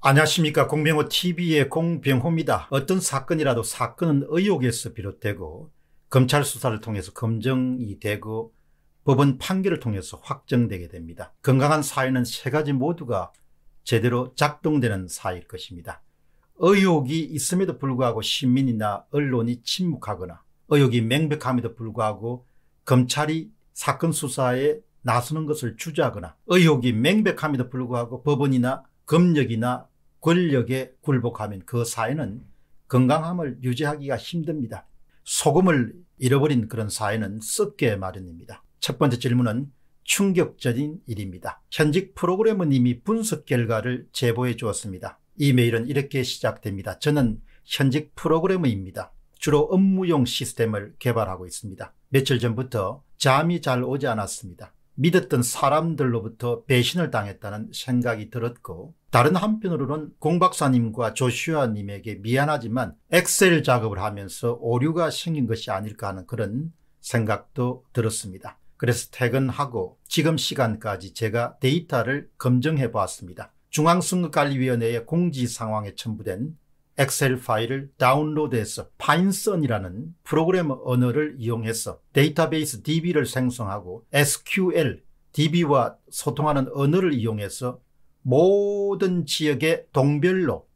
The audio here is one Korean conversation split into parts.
안녕하십니까 공병호 TV의 공병호입니다. 어떤 사건이라도 사건은 의혹에서 비롯되고 검찰 수사를 통해서 검증이 되고 법원 판결을 통해서 확정되게 됩니다. 건강한 사회는 세 가지 모두가 제대로 작동되는 사회일 것입니다. 의혹이 있음에도 불구하고 시민이나 언론이 침묵하거나 의혹이 맹백함에도 불구하고 검찰이 사건 수사에 나서는 것을 주저하거나 의혹이 맹백함에도 불구하고 법원이나 금력이나 권력에 굴복하면 그 사회는 건강함을 유지하기가 힘듭니다. 소금을 잃어버린 그런 사회는 썩게 마련입니다. 첫 번째 질문은 충격적인 일입니다. 현직 프로그래머님이 분석 결과를 제보해 주었습니다. 이 메일은 이렇게 시작됩니다. 저는 현직 프로그래머입니다. 주로 업무용 시스템을 개발하고 있습니다. 며칠 전부터 잠이 잘 오지 않았습니다. 믿었던 사람들로부터 배신을 당했다는 생각이 들었고 다른 한편으로는 공박사님과 조슈아님에게 미안하지만 엑셀 작업을 하면서 오류가 생긴 것이 아닐까 하는 그런 생각도 들었습니다. 그래서 퇴근하고 지금 시간까지 제가 데이터를 검증해 보았습니다. 중앙선거관리위원회의 공지 상황에 첨부된 엑셀 파일을 다운로드해서 파인썬이라는 프로그램 언어를 이용해서 데이터베이스 DB를 생성하고 SQL, DB와 소통하는 언어를 이용해서 모든 지역의 동별로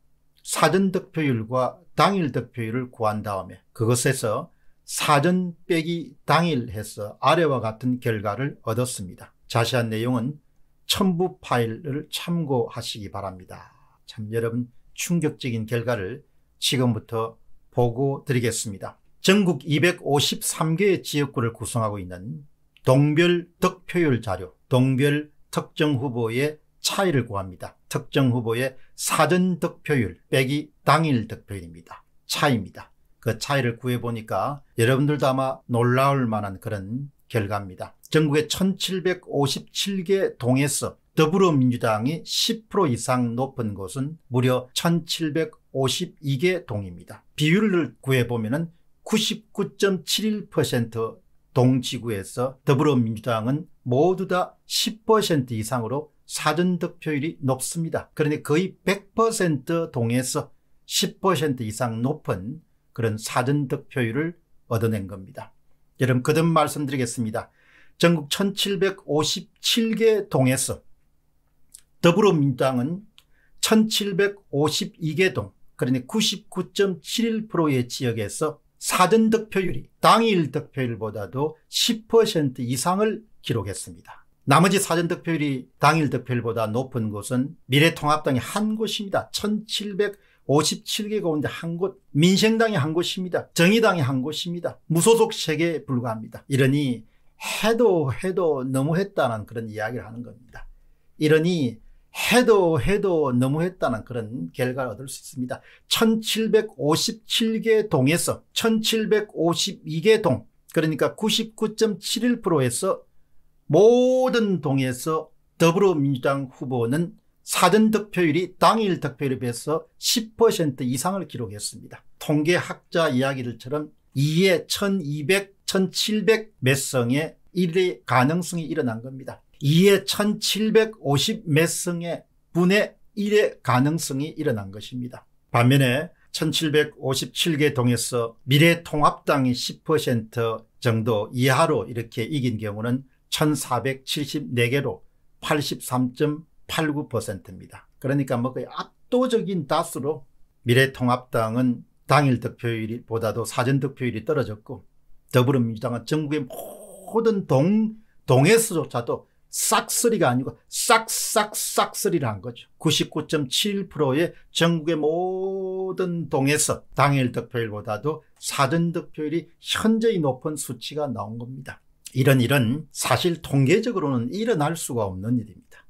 사전 득표율과 당일 득표율을 구한 다음에 그것에서 사전 빼기 당일해서 아래와 같은 결과를 얻었습니다. 자세한 내용은 첨부 파일을 참고하시기 바랍니다. 참 여러분 충격적인 결과를 지금부터 보고 드리겠습니다. 전국 253개의 지역구를 구성하고 있는 동별 득표율 자료, 동별 특정 후보의 차이를 구합니다. 특정 후보의 사전 득표율 빼기 당일 득표율입니다. 차이입니다. 그 차이를 구해보니까 여러분들도 아마 놀라울 만한 그런 결과입니다. 전국의 1757개 동에서 더불어민주당이 10% 이상 높은 곳은 무려 1752개 동입니다. 비율을 구해보면 99.71% 동지구에서 더불어민주당은 모두 다 10% 이상으로 사전득표율이 높습니다. 그러니 거의 100% 동에서 10% 이상 높은 그런 사전득표율을 얻어낸 겁니다. 여러분 거듭 말씀드리겠습니다. 전국 1757개 동에서 더불어민주당은 1752개 동 그러니 99.71%의 지역에서 사전 득표율이 당일 득표율보다도 10% 이상을 기록했습니다. 나머지 사전 득표율이 당일 득표율보다 높은 곳은 미래통합당이 한 곳입니다. 1757개 가운데 한 곳, 민생당이 한 곳입니다. 정의당이 한 곳입니다. 무소속 세계에 불과합니다. 이러니 해도 해도 너무했다는 그런 이야기를 하는 겁니다. 이러니 해도 해도 너무했다는 그런 결과를 얻을 수 있습니다. 1757개 동에서 1752개 동, 그러니까 99.71%에서 모든 동에서 더불어민주당 후보는 사전 득표율이 당일 득표율에 비해서 10% 이상을 기록했습니다. 통계학자 이야기들처럼 2에 1200, 1700몇 성에 1의 가능성이 일어난 겁니다. 2의 1 7 5 0매 승의 분의 1의 가능성이 일어난 것입니다. 반면에 1757개 동에서 미래통합당이 10% 정도 이하로 이렇게 이긴 경우는 1474개로 83.89%입니다. 그러니까 뭐 거의 압도적인 다수로 미래통합당은 당일 득표율보다도 사전 득표율이 떨어졌고 더불어민주당은 전국의 모든 동, 동에서조차도 싹쓸이가 아니고 싹싹싹쓸이를 한 거죠. 99.7%의 전국의 모든 동에서 당일 득표율보다도 사전 득표율이 현저히 높은 수치가 나온 겁니다. 이런 일은 사실 통계적으로는 일어날 수가 없는 일입니다.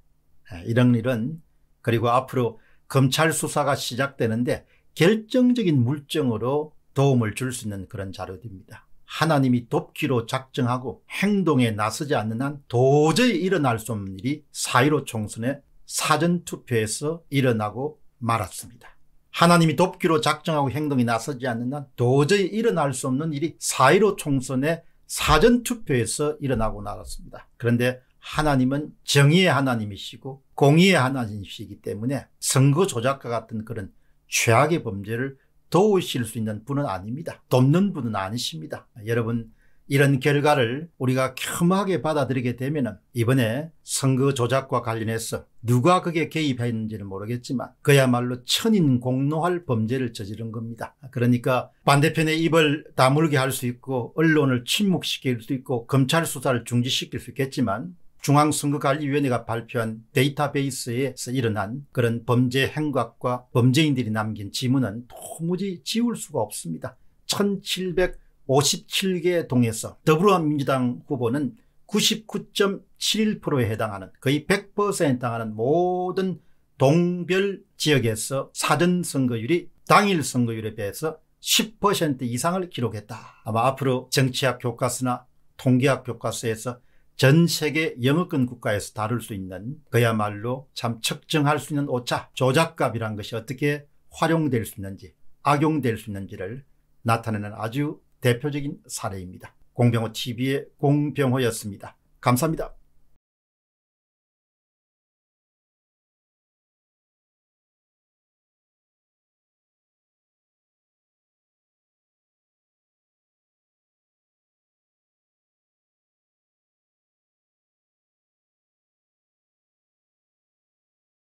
예, 이런 일은 그리고 앞으로 검찰 수사가 시작되는데 결정적인 물증으로 도움을 줄 수 있는 그런 자료입니다. 하나님이 돕기로 작정하고 행동에 나서지 않는 한 도저히 일어날 수 없는 일이 사1로 총선의 사전투표에서 일어나고 말았습니다. 하나님이 돕기로 작정하고 행동이 나서지 않는 한 도저히 일어날 수 없는 일이 사1로 총선의 사전투표에서 일어나고 말았습니다. 그런데 하나님은 정의의 하나님이시고 공의의 하나님이시기 때문에 선거 조작과 같은 그런 최악의 범죄를 도우실 수 있는 분은 아닙니다. 돕는 분은 아니십니다. 여러분 이런 결과를 우리가 겸하게 받아들이게 되면 이번에 선거 조작과 관련해서 누가 그게 개입했는지는 모르겠지만 그야말로 천인공노할 범죄를 저지른 겁니다. 그러니까 반대편의 입을 다물게 할 수 있고 언론을 침묵시킬 수 있고 검찰 수사를 중지시킬 수 있겠지만 중앙선거관리위원회가 발표한 데이터베이스에서 일어난 그런 범죄 행각과 범죄인들이 남긴 지문은 도무지 지울 수가 없습니다. 1757개 동에서 더불어민주당 후보는 99.71%에 해당하는 거의 100%에 해당하는 모든 동별 지역에서 사전 선거율이 당일 선거율에 비해서 10% 이상을 기록했다. 아마 앞으로 정치학 교과서나 통계학 교과서에서 전 세계 영어권 국가에서 다룰 수 있는 그야말로 참 측정할 수 있는 오차, 조작값이란 것이 어떻게 활용될 수 있는지, 악용될 수 있는지를 나타내는 아주 대표적인 사례입니다. 공병호 TV의 공병호였습니다. 감사합니다.